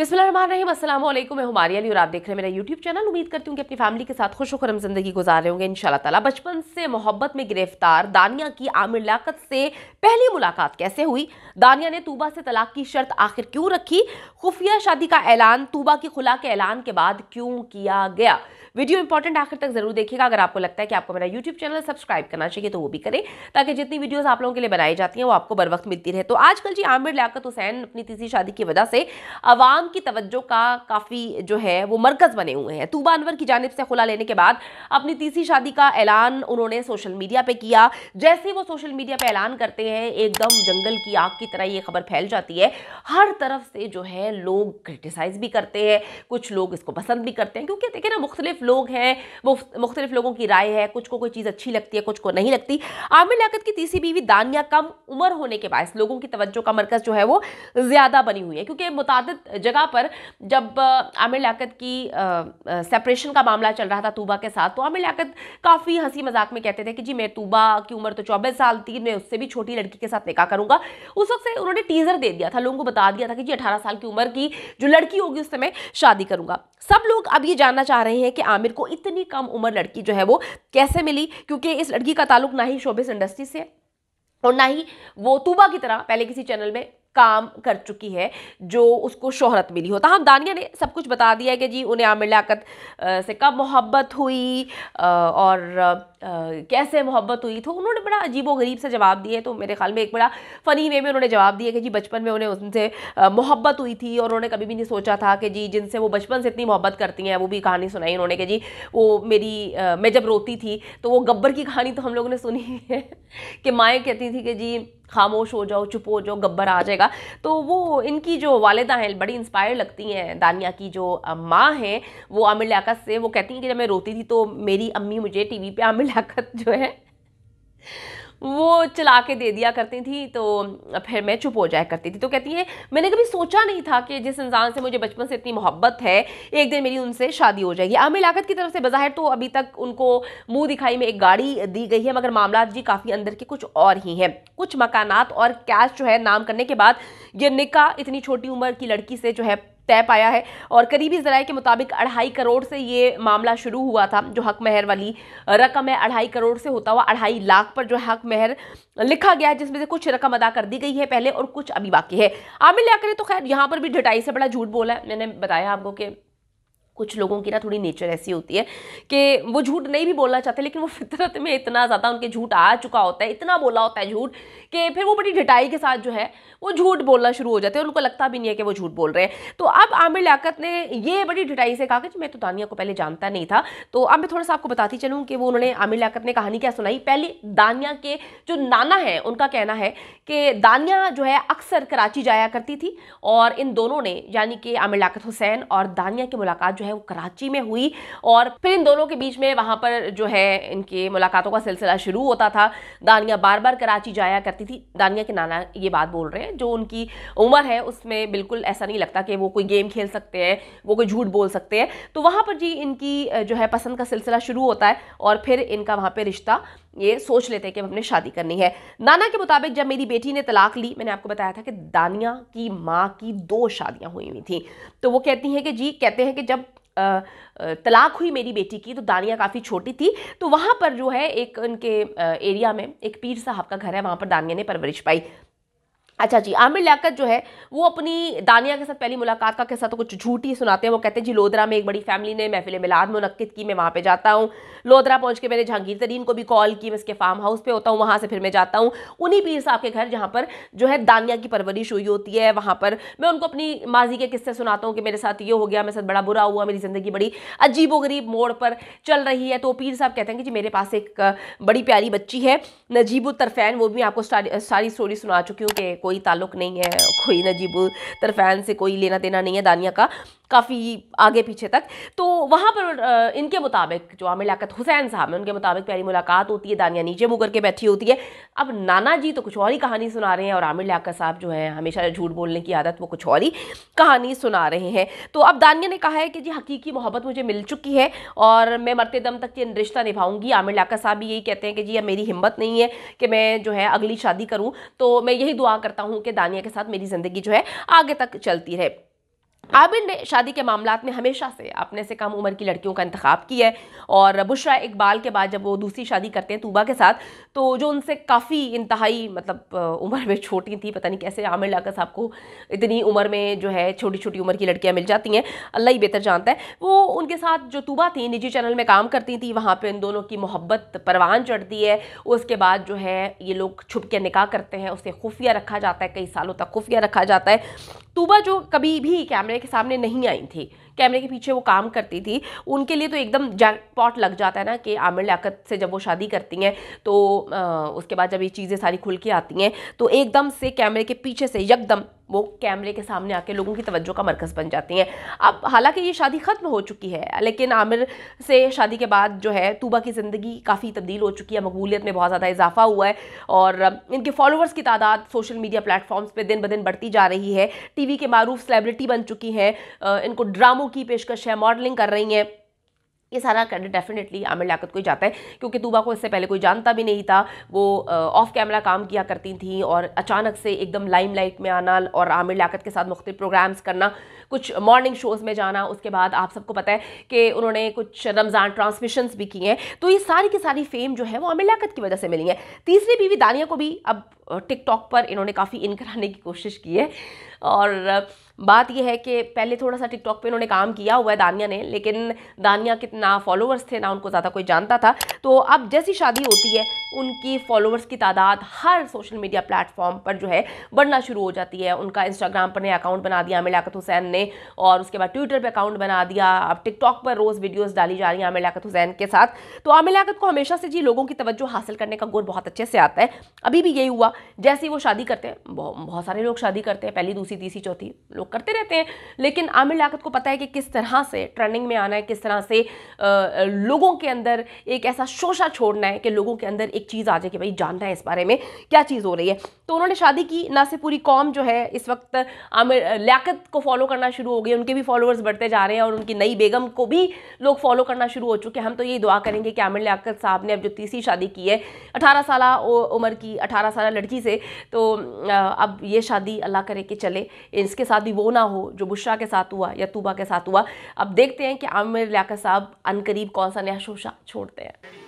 वालेकुम मैं हमारी अली और आप देख रहे हैं मेरा यूट्यूब चैनल उम्मीद करती हूँ कि अपनी फैमिली के साथ खुश होकर जिंदगी गुजार रहे होंगे इन ताला बचपन से मोहब्बत में गिरफ्तार दानिया की आमिर लियाकत से पहली मुलाकात कैसे हुई दानिया ने तूबा से तलाक की शर्त आखिर क्यों रखी खुफिया शादी का ऐलान तूबा की खुला के ऐलान के बाद क्यों किया गया वीडियो इंपॉर्टेंट आखिर तक जरूर देखिएगा अगर आपको लगता है कि आपको मेरा यूट्यूब चैनल सब्सक्राइब करना चाहिए तो वो भी करें ताकि जितनी वीडियोज आप लोगों के लिए बनाई जाती हैं वो आपको बर वक्त मिलती रहे तो आजकल जी आमिर लियाकत हुसैन अपनी तीसरी शादी की वजह से आवाम की तवज्जो का काफ़ी जो है वो मरकज़ बने हुए हैं तूबा अनवर की जानब से खुला लेने के बाद अपनी तीसरी शादी का ऐलान उन्होंने सोशल मीडिया पर किया जैसे वो सोशल मीडिया पर ऐलान करते हैं एकदम जंगल की आग की तरह ये खबर फैल जाती है हर तरफ से जो है लोग क्रिटिसाइज़ भी करते हैं कुछ लोग इसको पसंद भी करते हैं क्योंकि देखिए ना मुख्तलिफ लोग हैं वो मुख्तलिफ लोगों की राय है कुछ को कोई चीज़ अच्छी लगती है कुछ को नहीं लगती आमिर लियाकत की तीसरी बीवी दानिया कम उम्र होने के बायस लोगों की तवज्जो का मरकज़ जो है वो ज़्यादा बनी हुई है क्योंकि मुतद जगह पर जब आमिर लियाकत की सेपरेशन का मामला चल रहा था तूबा के साथ तो आमिर लियाकत काफ़ी हंसी मजाक में कहते थे कि जी मैं तूबा की उम्र तो चौबीस साल थी मैं उससे भी छोटी लड़की के साथ निका करूँगा उस वक्त से उन्होंने टीज़र दे दिया था लोगों को बता दिया था कि जी अठारह साल की उम्र की जो लड़की होगी उस समय शादी करूँगा सब लोग अब ये जानना चाह रहे हैं कि आमिर को इतनी कम उम्र लड़की जो है वो कैसे मिली क्योंकि इस लड़की का ताल्लुक ना ही शोबिस इंडस्ट्री से और ना ही वो तूबा की तरह पहले किसी चैनल में काम कर चुकी है जो उसको शोहरत मिली हो तहम दानिया ने सब कुछ बता दिया है कि जी उन्हें आमिर लियाकत से कब मोहब्बत हुई और कैसे मोहब्बत हुई तो उन्होंने बड़ा अजीब गरीब सा जवाब दिए तो मेरे ख्याल में एक बड़ा फ़नी वे में उन्होंने जवाब दिया कि जी बचपन में उन्हें उनसे मोहब्बत हुई थी और उन्होंने कभी भी नहीं सोचा था कि जी जिनसे वो बचपन से इतनी मोहब्बत करती हैं वो भी कहानी सुनाई उन्होंने कि जी वो मेरी मैं जब रोती थी तो वो गब्बर की कहानी तो हम लोगों ने सुनी है कि माएँ कहती थी कि जी खामोश हो जाओ चुप हो जाओ गब्बर आ जाएगा तो वो इनकी जो वालदा हैं बड़ी इंस्पायर लगती हैं दानिया की जो माँ हैं वो आमिर लियाकत से वो कहती हैं कि जब मैं रोती थी तो मेरी अम्मी मुझे टीवी पे आमिर लियाकत जो है वो चला के दे दिया करती थी तो फिर मैं चुप हो जाया करती थी तो कहती है मैंने कभी सोचा नहीं था कि जिस इंसान से मुझे बचपन से इतनी मोहब्बत है एक दिन मेरी उनसे शादी हो जाएगी आमिर लागत की तरफ से बाहर तो अभी तक उनको मुंह दिखाई में एक गाड़ी दी गई है मगर मामला जी काफ़ी अंदर के कुछ और ही हैं कुछ मकानात और कैश जो है नाम करने के बाद ये निका इतनी छोटी उम्र की लड़की से जो है तय पाया है और करीबी जराए के मुताबिक अढ़ाई करोड़ से ये मामला शुरू हुआ था जो हक महर वाली रकम है अढ़ाई करोड़ से होता हुआ अढ़ाई लाख पर जो है हक महर लिखा गया है जिसमें से कुछ रकम अदा कर दी गई है पहले और कुछ अभी बाकी है आमिर लिया तो खैर यहाँ पर भी ढटाई से बड़ा झूठ बोला है मैंने बताया आपको कि कुछ लोगों की ना थोड़ी नेचर ऐसी होती है कि वो झूठ नहीं भी बोलना चाहते लेकिन वो फितरत में इतना ज़्यादा उनके झूठ आ चुका होता है इतना बोला होता है झूठ कि फिर वो बड़ी ढिटाई के साथ जो है वो झूठ बोलना शुरू हो जाते हैं उनको लगता भी नहीं है कि वो झूठ बोल रहे हैं तो अब आमिर लियाकत ने ये बड़ी ढिटाई से कहा कि मैं तो दानिया को पहले जानता नहीं था तो अब मैं थोड़ा सा आपको बताती चलूँ कि वो उन्होंने आमिर लियाकत ने कहानी क्या सुनाई पहले दानिया के जो नाना है उनका कहना है कि दानिया जो है अक्सर कराची जाया करती थी और इन दोनों ने यानी कि आमिर लियाकत हुसैन और दानिया की मुलाकात जो है वो कराची में हुई और फिर इन दोनों के बीच में वहाँ पर जो है इनके मुलाकातों का सिलसिला शुरू होता था दानिया बार बार कराची जाया करती थी दानिया के नाना ये बात बोल रहे हैं जो उनकी उम्र है उसमें बिल्कुल ऐसा नहीं लगता कि वो कोई गेम खेल सकते हैं वो कोई झूठ बोल सकते हैं तो वहाँ पर जी इनकी जो है पसंद का सिलसिला शुरू होता है और फिर इनका वहाँ पर रिश्ता ये सोच लेते हैं कि हमने शादी करनी है नाना के मुताबिक जब मेरी बेटी ने तलाक ली मैंने आपको बताया था कि दानिया की माँ की दो शादियाँ हुई हुई थी तो वो कहती हैं कि जी कहते हैं कि जब तलाक हुई मेरी बेटी की तो दानिया काफ़ी छोटी थी तो वहाँ पर जो है एक उनके एरिया में एक पीर साहब का घर है वहाँ पर दानिया ने परवरिश पाई अच्छा जी आमिर लियाकत जो है वो अपनी दानिया के साथ पहली मुलाकात का किस्सा तो कुछ झूठ ही सुनाते हैं वो कहते हैं जी लोधरा में एक बड़ी फैमिली ने महफिल मिलाद मुनद की मैं वहाँ पे जाता हूँ लोधरा पहुँच के मैंने जहांगीर तरीन को भी कॉल की मैं इसके फार्म हाउस पे होता हूँ वहाँ से फिर मैं जाता हूँ उन्हीं पीर साहब के घर जहाँ पर जो है दानिया की परवरिश हुई होती है वहाँ पर मैं उनको अपनी माजी के किस्से सुनाता हूँ कि मेरे साथ ये हो गया मेरे साथ बड़ा बुरा हुआ मेरी ज़िंदगी बड़ी अजीब गरीब मोड़ पर चल रही है तो पीर साहब कहते हैं कि जी मेरे पास एक बड़ी प्यारी बच्ची है नजीबुल तरफैन वो भी आपको सारी स्टोरी सुना चुकी हूँ कि कोई ताल्लुक नहीं है कोई नजीब तरफैन से कोई लेना देना नहीं है दानिया का काफ़ी आगे पीछे तक तो वहाँ पर इनके मुताबिक जो आमिर लियात हुसैन साहब हैं उनके मुताबिक पहली मुलाकात होती है दानिया नीचे मुँह करके बैठी होती है अब नाना जी तो कुछ और ही कहानी सुना रहे हैं और आमिर लियाकत साहब जो हैं हमेशा झूठ बोलने की आदत वो कुछ और ही कहानी सुना रहे हैं तो अब दानिया ने कहा है कि जी हकीकी मोहब्बत मुझे मिल चुकी है और मैं मरते दम तक ये रिश्ता निभाऊंगी आमिर लियाकत साहब भी यही कहते हैं कि जी अब मेरी हिम्मत नहीं है कि मैं जो है अगली शादी करूँ तो मैं यही दुआ करता हूँ कि दानिया के साथ मेरी ज़िंदगी जो है आगे तक चलती रहे आबिद ने शादी के मामला में हमेशा से अपने से कम उम्र की लड़कियों का इंतखब किया है और बुशरा इकबाल के बाद जब वो दूसरी शादी करते हैं तूबा के साथ तो जो उनसे काफ़ी इंतहाई मतलब उम्र में छोटी थी पता नहीं कैसे आमिर लाकर साहब को इतनी उम्र में जो है छोटी छोटी उम्र की लड़कियाँ मिल जाती हैं अल्लाह ही बेहतर जानता है वो उनके साथ जो तूबा थी निजी चैनल में काम करती थी वहाँ पर इन दोनों की मोहब्बत परवान चढ़ती है उसके बाद जो है ये लोग छुप के निकाह करते हैं उसे खुफिया रखा जाता है कई सालों तक खुफिया रखा जाता है तूबा जो कभी भी कैमरे कैमरे के सामने नहीं आई थी कैमरे के पीछे वो काम करती थी उनके लिए तो एकदम जैकपॉट लग जाता है ना कि आमिर लियाकत से जब वो शादी करती हैं तो आ, उसके बाद जब ये चीज़ें सारी खुल के आती हैं तो एकदम से कैमरे के पीछे से यकदम वो कैमरे के सामने आके लोगों की तवज्जो का मरकज़ बन जाती हैं अब हालांकि ये शादी ख़त्म हो चुकी है लेकिन आमिर से शादी के बाद जो है तूबा की ज़िंदगी काफ़ी तब्दील हो चुकी है मकबूलियत में बहुत ज़्यादा इजाफा हुआ है और इनके फॉलोअर्स की तादाद सोशल मीडिया प्लेटफॉर्म्स पर दिन ब दिन बढ़ती जा रही है टी के मरूफ सेलिब्रिटी बन चुकी हैं इनको ड्रामों की पेशकश है मॉडलिंग कर रही हैं ये सारा क्रेडिट डेफिनेटली आमिर लियाकत को ही जाता है क्योंकि तूबा को इससे पहले कोई जानता भी नहीं था वो ऑफ कैमरा काम किया करती थी और अचानक से एकदम लाइमलाइट में आना और आमिर लियाकत के साथ मुख्तु प्रोग्राम्स करना कुछ मॉर्निंग शोज़ में जाना उसके बाद आप सबको पता है कि उन्होंने कुछ रमज़ान ट्रांसमिशंस भी किए हैं तो ये सारी की सारी फेम जो है वो आमिर लियाकत की वजह से मिली है तीसरी बीवी दानिया को भी अब टिकटॉक पर इन्होंने काफ़ी इन कराने की कोशिश की है और बात यह है कि पहले थोड़ा सा टिकटॉक पे इन्होंने काम किया हुआ है दानिया ने लेकिन दानिया कितना फॉलोवर्स थे ना उनको ज़्यादा कोई जानता था तो अब जैसी शादी होती है उनकी फ़ॉलोवर्स की तादाद हर सोशल मीडिया प्लेटफॉर्म पर जो है बढ़ना शुरू हो जाती है उनका इंस्टाग्राम पर नया अकाउंट बना दिया आमिर लियाकत हुसैन ने और उसके बाद ट्विटर पर अकाउंट बना दिया अब टिकटॉक पर रोज़ वीडियोज़ डाली जा रही हैं आमिर लियाकत हुसैन के साथ तो आमिर लियाकत को हमेशा से जी लोगों की तवज्जो हासिल करने का गुर बहुत अच्छे से आता है अभी भी यही हुआ जैसे ही वो शादी करते हैं बहुत सारे लोग शादी करते हैं पहली दूसरी तीसरी चौथी लोग करते रहते हैं लेकिन आमिर लाकत को पता है कि किस तरह से ट्रेंडिंग में आना है किस तरह से लोगों के अंदर एक ऐसा शोशा छोड़ना है कि लोगों के अंदर एक चीज़ आ जाए कि भाई जानना है इस बारे में क्या चीज़ हो रही है तो उन्होंने शादी की ना से पूरी कौम जो है इस वक्त आमिर लियाकत को फॉलो करना शुरू हो गई उनके भी फॉलोअर्स बढ़ते जा रहे हैं और उनकी नई बेगम को भी लोग फॉलो करना शुरू हो चुके हैं हम तो यही दुआ करेंगे कि आमिर लियाकत साहब ने अब जो तीसरी शादी की है अठारह साल उम्र की अठारह साल लड़की से तो अब ये शादी अल्लाह करे कि चले इसके साथ भी वो ना हो जो बुशरा के साथ हुआ या तूबा के साथ हुआ अब देखते हैं कि आमिर लियाकत साहब अनकरीब कौन सा नया शोशा छोड़ते हैं